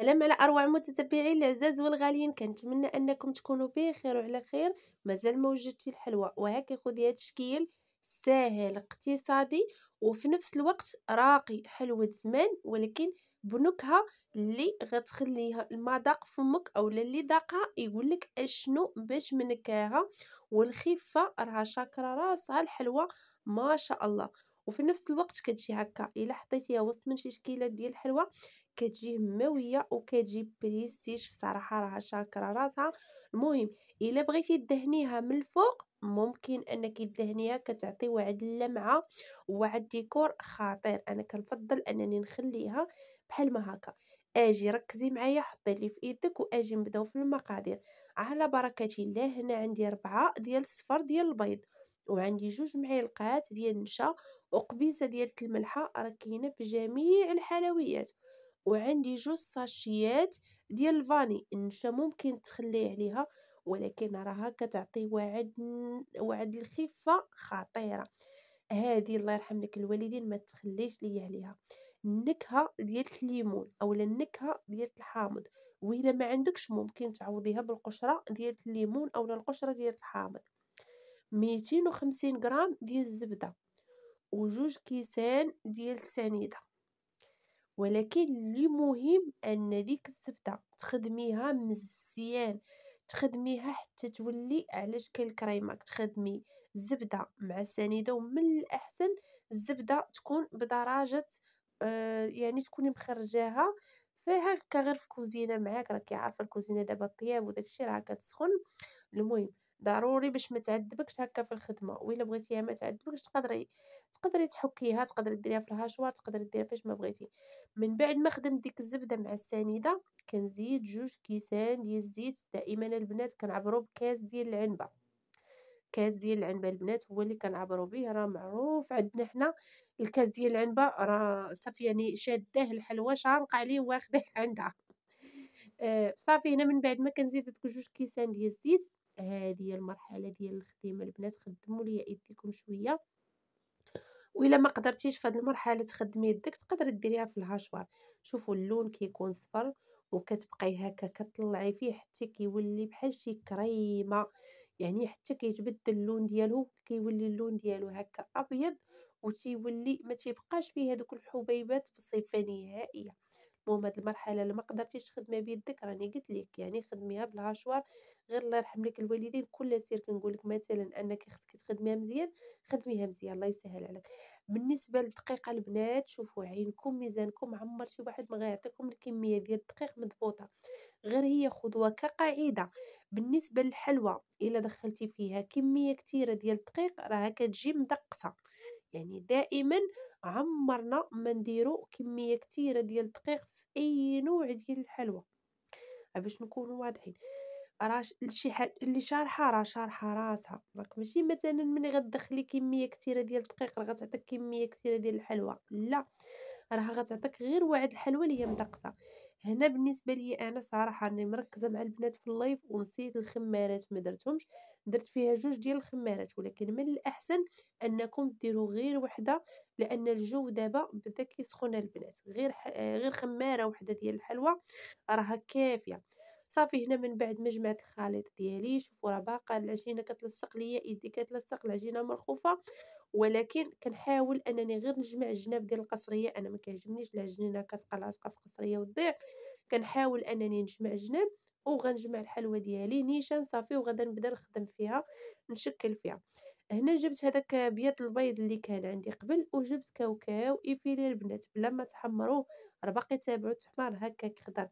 سلام على اروع متتبعين العزاز والغاليين كنتمنى انكم تكونوا بخير وعلى خير مازال ما وجدتي الحلوى وهكا خذي هذا الشكل ساهل اقتصادي وفي نفس الوقت راقي حلوة زمان ولكن بنكهه اللي غتخليها المذاق فمك او اللي ذاقها يقول لك اشنو باش منكاها والخفه راها شاكره راسها الحلوه ما شاء الله وفي نفس الوقت كتجي هكا الا حطيتيها وسط من شي شكيلات ديال الحلوى كتجي مويه وكتجي بريستيج بصراحه راها شاكره راسها المهم الا بغيتي تدهنيها من الفوق ممكن انك تدهنيها كتعطي واحد اللمعه وواحد ديكور خطير انا كنفضل انني نخليها بحال ما هكا اجي ركزي معايا حطي لي في يدك واجي نبداو في المقادير على بركه الله هنا عندي ربعة ديال الصفر ديال البيض وعندي جوج معلقات ديال النشا وقبيصه ديال الملحه راه كاينه في جميع الحلويات وعندي جوج ساشيات ديال الفاني النشا ممكن تخليه عليها ولكن راها كتعطي وعد وعد الخفه خطيره هذه الله يرحم لك الوالدين ما تخليش ليا عليها النكهه ديال الليمون اولا النكهه ديال الحامض و ما عندكش ممكن تعوضيها بالقشره ديال الليمون اولا القشره ديال الحامض ميتين وخمسين غرام ديال الزبدة وجوج كيسان ديال السنيدة ولكن اللي مهم ان ديك الزبدة تخدميها مزيان تخدميها حتى تولي على شكل كريمه تخدمي الزبده مع السنيده ومن الاحسن الزبده تكون بدرجه آه يعني تكوني مخرجاها فيها كغير في كوزينه معاك راكي عارفه الكوزينه دابا الطياب وداكشي راه كتسخن المهم ضروري باش ما تعذبكش هكا في الخدمه وإلا بغيتيها ما تعذبكش تقدري تقدري تحكيها تقدري ديريها في الهاشوار تقدري ديريها فاش ما بغيتي من بعد ما خدمت ديك الزبده مع السنيده كنزيد جوج كيسان ديال الزيت دائما البنات كنعبروا بكاس ديال العنبه كاس ديال العنبه البنات هو اللي كنعبروا به راه معروف عندنا حنا الكاس ديال العنبه راه صافي يعني شاده الحلوه شارقه عليه واخده عندها آه، صافي هنا من بعد ما كنزيد دوك جوج كيسان ديال الزيت هذه المرحله ديال الخدمه البنات خدموا لي يديكم شويه وإلا ما قدرتيش في هذه المرحله تخدمي يدك تقدري ديريها في الهاشوار شوفوا اللون كيكون صفر وكتبقاي هكا كطلعي فيه حتى كيولي بحال شي كريمه يعني حتى كيتبدل اللون ديالو كيولي اللون ديالو هكا ابيض وتيولي ما تيبقاش فيه هذوك الحبيبات بصفه نهائيه المهم هاد المرحله اللي ما قدرتيش تخدمها بيدك راني قلت لك يعني خدميها بالعشوار غير الله يرحم لك الوالدين كل سير كنقول لك مثلا انك خصك تخدميها مزيان خدميها مزيان الله يسهل عليك بالنسبه للدقيقه البنات شوفوا عينكم ميزانكم عمر شي واحد ما غيعطيكم الكميه ديال الدقيق مضبوطه غير هي خذوها كقاعده بالنسبه للحلوى الا دخلتي فيها كميه كثيره ديال الدقيق راها كتجي مدقصه يعني دائما عمرنا ما نديرو كميه كتيره ديال الدقيق في اي نوع ديال الحلوى باش نكونوا واضحين راه شي حد اللي شارحه راه شارحه راسها راك ماشي مثلا ملي غتدخلي كميه كتيره ديال الدقيق راه غتعطيك كميه كتيره ديال الحلوى لا راه غتعطيك غير واحد الحلوى اللي هي مدقسه هنا بالنسبه لي انا صراحه راني مركزه مع البنات في اللايف ونسيت الخمارات ما درتهمش درت فيها جوج ديال الخمارات ولكن من الاحسن انكم ديروا غير وحده لان الجو دابا بدا كيسخن البنات غير غير خماره وحده ديال الحلوى راها كافيه صافي هنا من بعد ما جمعت الخليط ديالي شوفوا راه باقا العجينه كتلصق ليا ايدي كتلصق العجينه مرخوفه ولكن كنحاول انني غير نجمع الجناب ديال القصريه انا ما كيعجبنيش الجنينه كتبقى لاصقه في القصريه وتضيع كنحاول انني نجمع الجناب وغنجمع الحلوه ديالي نيشان صافي وغدا نبدا نخدم فيها نشكل فيها هنا جبت هذاك ابيض البيض اللي كان عندي قبل وجبت كاوكاو ايفيلي البنات بلا ما تحمروا راه باقي تابعوا تحمر هكاك خضر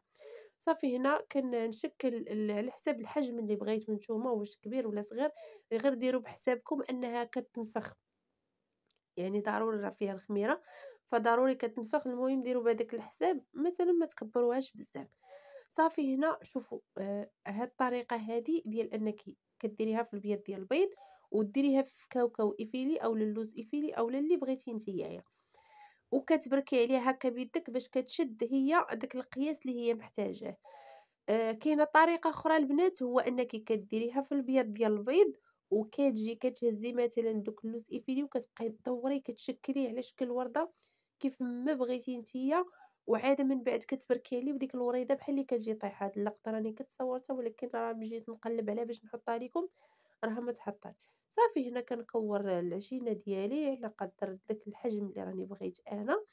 صافي هنا كنشكل على حساب الحجم اللي بغيتو نتوما واش كبير ولا صغير غير ديروا بحسابكم انها كتنفخ يعني ضروري راه فيها الخميره فضروري كتنفخ المهم ديروا بهذاك الحساب مثلا ما تكبروهاش بزاف صافي هنا شوفوا آه هاد الطريقه هذه ديال انك كديريها في البيض ديال البيض وديريها في كاوكاو ايفيلي او اللوز ايفيلي او اللي بغيتي نتيايا وكتبركي عليها هكا بيدك باش كتشد هي داك القياس اللي هي محتاجاه آه كاينه طريقه اخرى البنات هو انك كديريها في البيض ديال البيض وكتجي كتهزي مثلا دوك اللوز ايفيلي وكتبقاي دوري كتشكليه على شكل ورده كيف ما بغيتي نتيا وعاده من بعد كتبركي عليه وديك الوريده بحال اللي كتجي طايحه هاد اللقطه راني كتصورتها ولكن راه مجيت نقلب عليها باش نحطها لكم راه ما تحطات صافي هنا كنكور العجينه ديالي على قدر داك الحجم اللي راني بغيت انا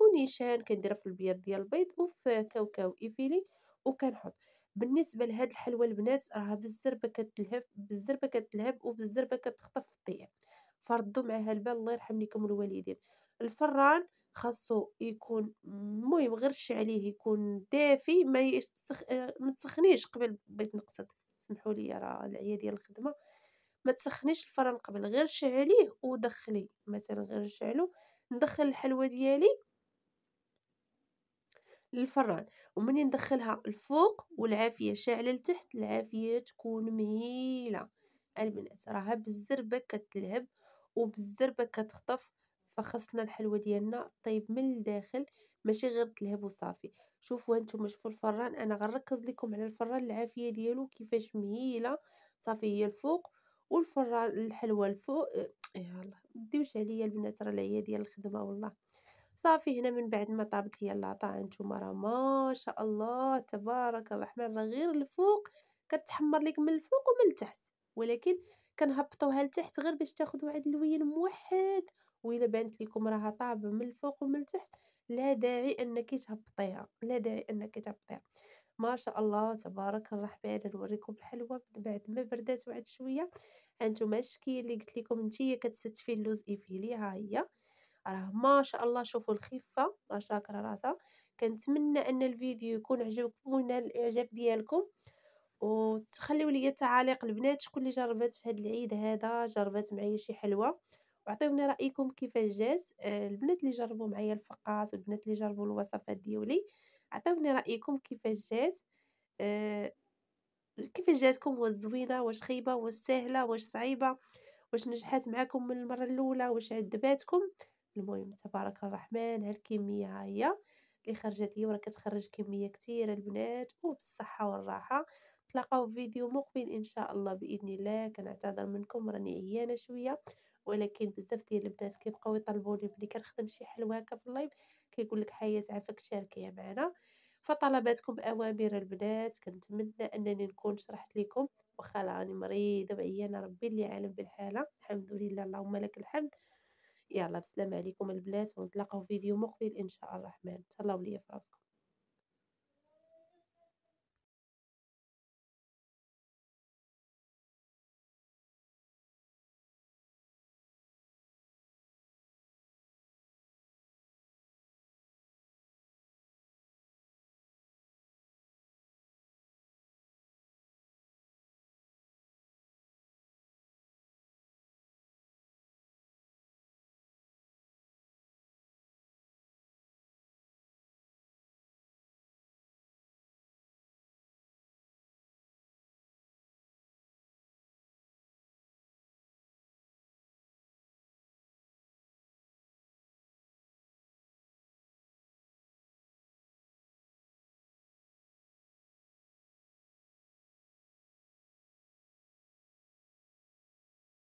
ونيشان كنديرها في البياض ديال البيض وفي كاوكاو ايفيلي وكنحط بالنسبه لهاد الحلوى البنات راها بالزربه كتلهب بالزربه كتلهب وبالزربه كتخطف في الطياب فرضوا معاها البال الله يرحم ليكم الوالدين الفران خاصو يكون المهم شي عليه يكون دافي ما يتسخ... قبل بغيت نقصد سمحوا لي راه العيا ديال الخدمه ما تسخنيش الفرن قبل غير شعليه ودخلي مثلا غير نشعلو ندخل الحلوى ديالي للفران ومن ندخلها الفوق والعافية شاعلة لتحت العافية تكون مهيلة البنات راها بالزربة كتلهب وبالزربة كتخطف فخصنا الحلوة ديالنا طيب من الداخل ماشي غير تلهب وصافي شوفوا هانتوما شوفوا الفران انا غنركز لكم على الفران العافيه ديالو كيفاش مهيله صافي هي الفوق والفران الحلوه الفوق إيه، يلا ديوش عليا البنات راه العيا ديال الخدمه والله صافي هنا من بعد ما طابت ليا اللاطا انتما راه ما شاء الله تبارك الرحمن راه غير الفوق كتحمر لك من الفوق ومن التحت ولكن كنهبطوها لتحت غير باش تاخذ واحد اللوين موحد وإلا بانت لكم راها طابه من الفوق ومن التحت لا داعي انك تهبطيها لا داعي انك تهبطيها ما شاء الله تبارك الرحمن نوريكم الحلوه من بعد ما بردات واحد شويه انتم الشكيه اللي قلت لكم انتيا كتستفي اللوز ايفيلي ها هي راه ما شاء الله شوفوا الخفه ما شاكره راسها كنتمنى ان الفيديو يكون عجبكم ونال الاعجاب ديالكم وتخليوا لي تعاليق البنات شكون اللي جربت في هذا العيد هذا جربت معايا شي حلوه وعطيونا رايكم كيفاش جات آه، البنات اللي جربوا معايا الفقات والبنات اللي جربوا الوصفات ديولي عطيوني رايكم كيفاش جات أه كيفاش جاتكم واش زوينه واش خايبه واش سهله واش صعيبه واش نجحات معكم من المره الاولى واش عذباتكم المهم تبارك الرحمن هالكمية الكميه هي اللي خرجت لي وراه كتخرج كميه كثيره البنات وبالصحه والراحه نتلاقاو في فيديو مقبل ان شاء الله باذن الله كنعتذر منكم راني عيانه شويه ولكن بزاف ديال البنات كيبقاو يطلبوني ملي كنخدم شي حلوه هكا في اللايف كيقول لك حياه عافاك شاركيها معنا فطلباتكم اوامر البنات كنتمنى انني نكون شرحت لكم وخا راني مريضه وعيانه ربي اللي عالم بالحاله الحمد لله اللهم لك الحمد يلا بسلام عليكم البنات ونتلاقاو في فيديو مقبل ان شاء الله الرحمن تهلاو ليا في راسكم